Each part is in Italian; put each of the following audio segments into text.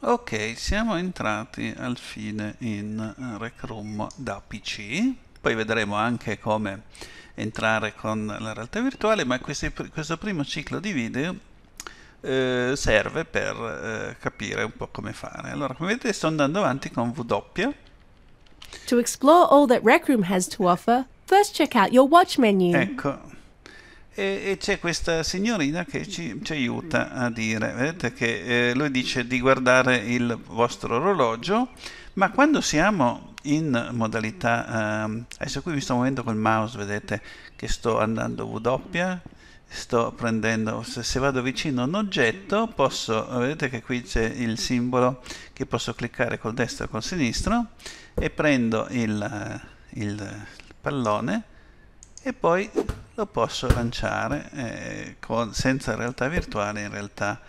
ok siamo entrati al fine in eh, Rec Room da PC poi vedremo anche come entrare con la realtà virtuale ma questi, questo primo ciclo di video eh, serve per eh, capire un po' come fare allora come vedete sto andando avanti con W to explore all that Rec Room has to offer first check out your watch menu ecco e, e c'è questa signorina che ci, ci, aiuta a dire, vedete che eh, lui dice di guardare il vostro orologio, ma quando siamo in modalità, eh, adesso qui mi sto muovendo col mouse, vedete che sto andando W, sto prendendo, se, se vado vicino a un oggetto, posso, vedete che qui c'è il simbolo che posso cliccare col destro e col sinistro, e prendo il, il pallone e poi lo posso lanciare eh, con, senza realtà virtuale in realtà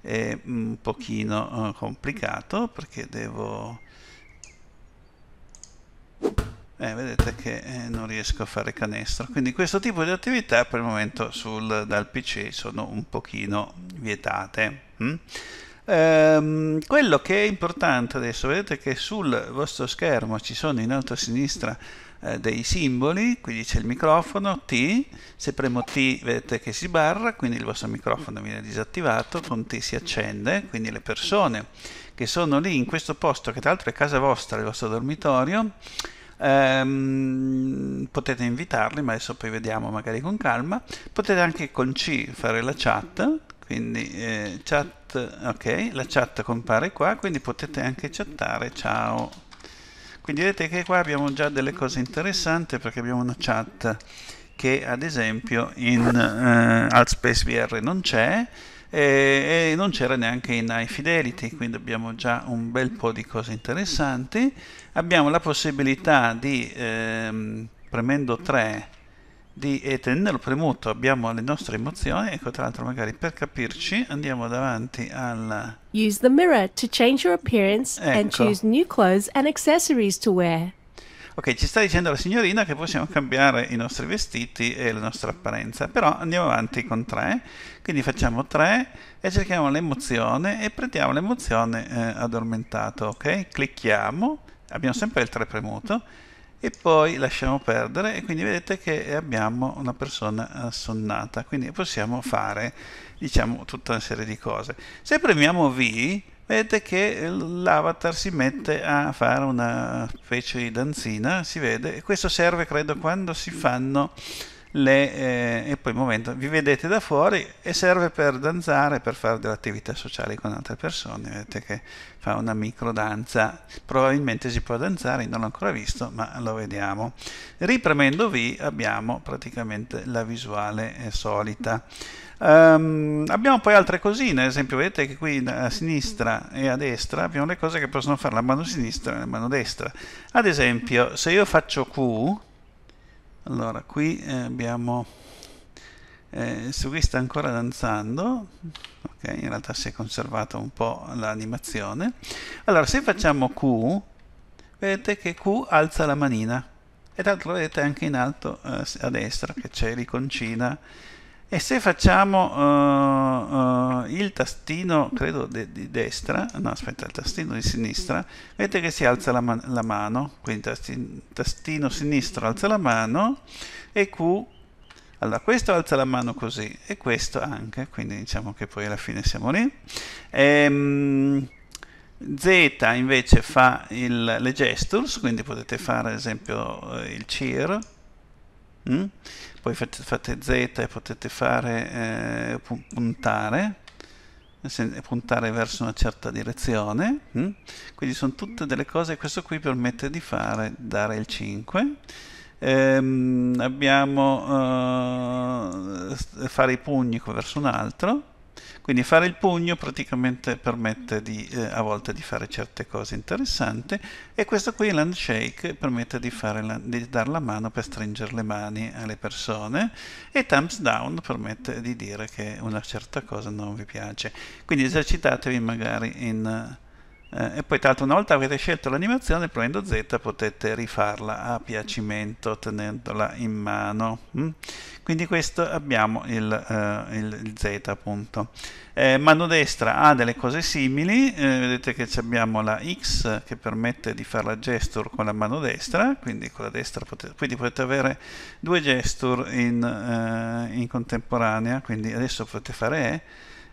è un pochino eh, complicato perché devo eh, vedete che eh, non riesco a fare canestro quindi questo tipo di attività per il momento sul, dal pc sono un pochino vietate hm? Ehm, quello che è importante adesso, vedete che sul vostro schermo ci sono in alto a sinistra eh, dei simboli, quindi c'è il microfono T, se premo T vedete che si barra, quindi il vostro microfono viene disattivato, con T si accende, quindi le persone che sono lì in questo posto, che tra l'altro è casa vostra, il vostro dormitorio, Um, potete invitarli, ma adesso poi vediamo magari con calma. Potete anche con C fare la chat, quindi eh, chat chat, ok, la chat compare qua, quindi potete anche chattare, ciao. Quindi vedete che qua abbiamo già delle cose interessanti perché abbiamo una chat che ad esempio in eh, Altspace VR non c'è e, e non c'era neanche in iFidelity, quindi abbiamo già un bel po' di cose interessanti. Abbiamo la possibilità di, ehm, premendo 3, di, e tenendolo premuto abbiamo le nostre emozioni, ecco tra l'altro magari per capirci andiamo davanti al... Use the mirror to change your appearance ecco. and choose new clothes and accessories to wear. Ok, ci sta dicendo la signorina che possiamo cambiare i nostri vestiti e la nostra apparenza, però andiamo avanti con tre, quindi facciamo tre e cerchiamo l'emozione e prendiamo l'emozione eh, addormentato, ok? Clicchiamo, abbiamo sempre il 3 premuto e poi lasciamo perdere e quindi vedete che abbiamo una persona assonnata eh, quindi possiamo fare diciamo tutta una serie di cose se premiamo V vedete che l'avatar si mette a fare una specie di danzina si vede e questo serve credo quando si fanno le, eh, e poi un momento vi vedete da fuori e serve per danzare, per fare delle attività sociali con altre persone, vedete che fa una micro danza, probabilmente si può danzare, non l'ho ancora visto ma lo vediamo. Ripremendo V abbiamo praticamente la visuale eh, solita. Um, abbiamo poi altre cosine, ad esempio vedete che qui a sinistra e a destra abbiamo le cose che possono fare la mano sinistra e la mano destra. Ad esempio se io faccio Q allora qui eh, abbiamo eh, Sughi sta ancora danzando ok in realtà si è conservata un po' l'animazione allora se facciamo Q vedete che Q alza la manina e tra l'altro vedete anche in alto eh, a destra che c'è l'iconcina e se facciamo uh, uh, il tastino credo de di destra no aspetta il tastino di sinistra vedete che si alza la, man la mano quindi tastino, tastino sinistro alza la mano e Q allora questo alza la mano così e questo anche quindi diciamo che poi alla fine siamo lì ehm, Z invece fa il, le gestures quindi potete fare ad esempio eh, il cheer Mm? Poi fate, fate, Z e potete fare eh, puntare puntare verso una certa direzione mm? quindi sono tutte delle cose questo qui permette di fare dare il 5 ehm, abbiamo eh, fare i pugni verso un altro quindi fare il pugno praticamente permette di, eh, a volte di fare certe cose interessanti e questo qui, l'handshake, permette di, la, di dare la mano per stringere le mani alle persone e thumbs down permette di dire che una certa cosa non vi piace. Quindi esercitatevi magari in eh, e poi tra l'altro una volta avete scelto l'animazione, premendo Z potete rifarla a piacimento tenendola in mano. Mm? Quindi questo abbiamo il, eh, il, il Z appunto. Eh, mano destra ha delle cose simili, eh, vedete che abbiamo la X che permette di fare la gesture con la mano destra, quindi con la destra potete, quindi potete avere due gesture in, eh, in contemporanea, quindi adesso potete fare E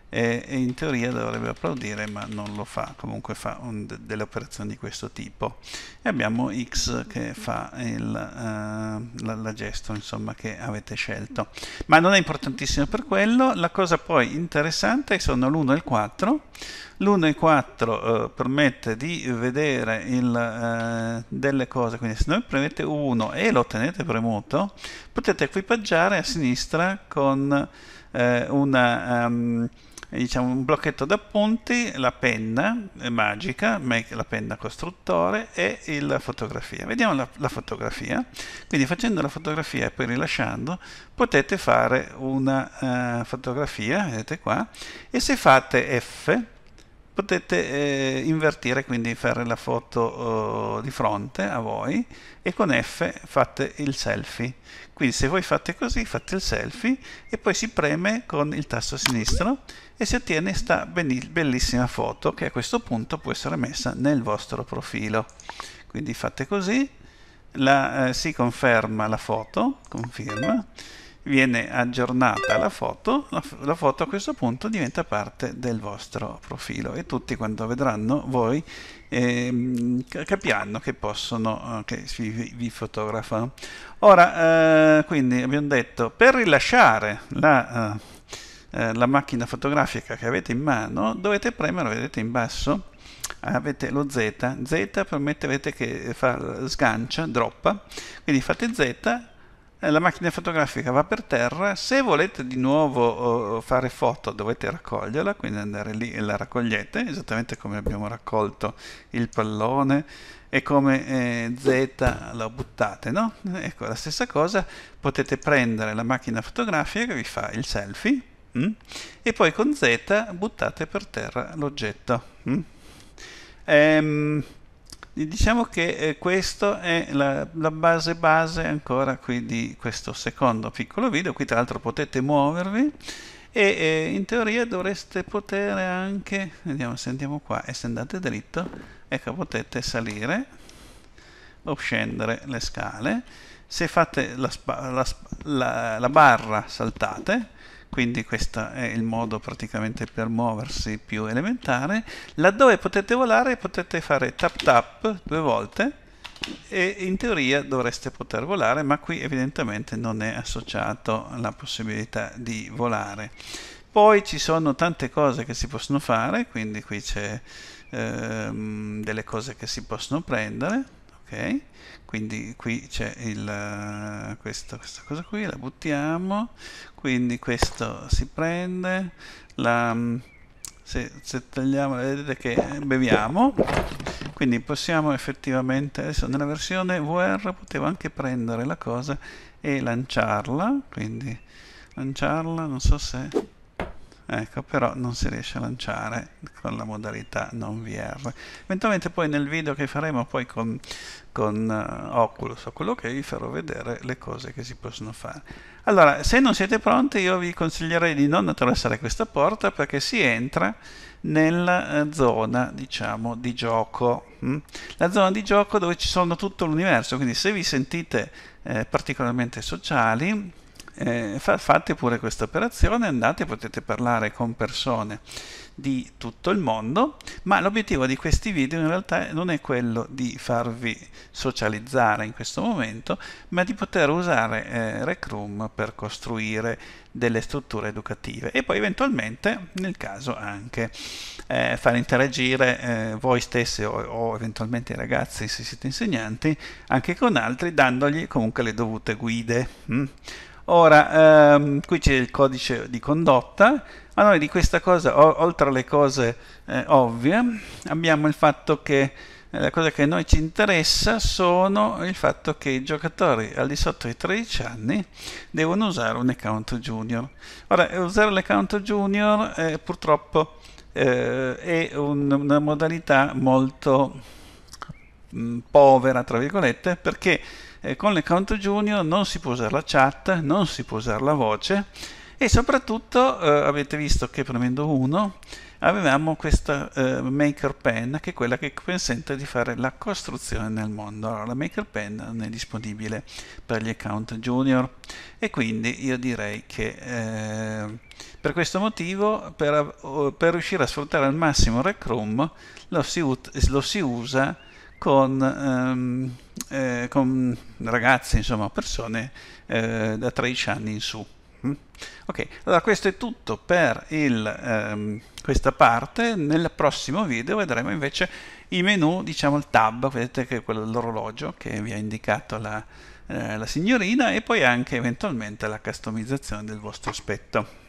e, e, in teoria dovrebbe applaudire ma non lo fa, comunque fa un, delle operazioni di questo tipo. E abbiamo X che fa il, uh, la, la gesto insomma, che avete scelto. Ma non è importantissimo per quello, la cosa poi interessante sono l'1 e il 4. L'1 e il 4 uh, eh, permette di vedere il, uh, delle cose, quindi se noi premete 1 e lo tenete premuto, potete equipaggiare a sinistra con eh, una, um, ehm, diciamo un blocchetto d'appunti, la penna eh, magica, la penna costruttore e la fotografia. Vediamo la, la, fotografia. Quindi facendo la fotografia e poi rilasciando potete fare una uh, fotografia, vedete qua, e se fate F potete eh, invertire quindi fare la foto eh, di fronte a voi e con F fate il selfie quindi se voi fate così fate il selfie e poi si preme con il tasto sinistro e si ottiene questa bellissima foto che a questo punto può essere messa nel vostro profilo quindi fate così la, eh, si conferma la foto conferma viene aggiornata la foto, la, foto a questo punto diventa parte del vostro profilo e tutti quando vedranno voi eh, capiranno che possono, eh, che vi, vi fotografano. Ora, eh, quindi abbiamo detto, per rilasciare la, eh, eh, la, macchina fotografica che avete in mano, dovete premere, vedete in basso, avete lo Z, Z permette, che fa, sgancia, droppa, quindi fate Z, eh, la macchina fotografica va per terra, se volete di nuovo eh, fare foto dovete raccoglierla, quindi andare lì e la raccogliete, esattamente come abbiamo raccolto il pallone e come eh, Z la buttate, no? Ecco, la stessa cosa, potete prendere la macchina fotografica che vi fa il selfie mh? Mm? e poi con Z buttate per terra l'oggetto. Mm? Ehm... Diciamo che eh, questa è la, la, base base ancora qui di questo secondo piccolo video, qui tra l'altro potete muovervi e eh, in teoria dovreste poter anche, vediamo se andiamo qua e se andate dritto, ecco potete salire o scendere le scale, se fate la, la, la barra saltate quindi questo è il modo praticamente per muoversi più elementare. Laddove potete volare potete fare tap tap due volte e in teoria dovreste poter volare, ma qui evidentemente non è associato la possibilità di volare. Poi ci sono tante cose che si possono fare, quindi qui c'è ehm, delle cose che si possono prendere ok quindi qui c'è il eh, questo, questa cosa qui la buttiamo quindi questo si prende la, mm, se, se tagliamo vedete che beviamo quindi possiamo effettivamente adesso nella versione VR potevo anche prendere la cosa e lanciarla quindi lanciarla non so se ecco, però non si riesce a lanciare con la modalità non VR. Eventualmente poi nel video che faremo poi con, con uh, Oculus o quello che vi farò vedere le cose che si possono fare. Allora, se non siete pronti io vi consiglierei di non attraversare questa porta perché si entra nella eh, zona, diciamo, di gioco. Mm? La zona di gioco dove ci sono tutto l'universo, quindi se vi sentite eh, particolarmente sociali, eh, fa, fate pure questa operazione, andate, potete parlare con persone di tutto il mondo, ma l'obiettivo di questi video in realtà non è quello di farvi socializzare in questo momento, ma di poter usare eh, Rec Room per costruire delle strutture educative e poi eventualmente nel caso anche eh, far interagire eh, voi stessi o, o, eventualmente i ragazzi se siete insegnanti anche con altri dandogli comunque le dovute guide. Mm? Ora, ehm, qui c'è il codice di condotta. ma noi di questa cosa, o, oltre alle cose eh, ovvie, abbiamo il fatto che eh, la cosa che a noi ci interessa sono il fatto che i giocatori al di sotto dei 13 anni devono usare un account junior. Ora, eh, usare l'account junior eh, purtroppo eh, è un, una modalità molto mh, mm, povera, tra virgolette, perché eh, con l'account junior non si può usare la chat, non si può usare la voce e soprattutto eh, avete visto che premendo 1 avevamo questa eh, maker pen che è quella che consente di fare la costruzione nel mondo allora la maker pen non è disponibile per gli account junior e quindi io direi che eh, per questo motivo per, eh, per, riuscire a sfruttare al massimo Rec Room lo si, lo si usa con, ehm, eh, con ragazze, insomma persone eh, da 13 anni in su. Mm? Ok, allora questo è tutto per il, ehm, questa parte, nel prossimo video vedremo invece i menu, diciamo il tab, vedete che è quello dell'orologio che vi ha indicato la, eh, la signorina e poi anche eventualmente la customizzazione del vostro aspetto.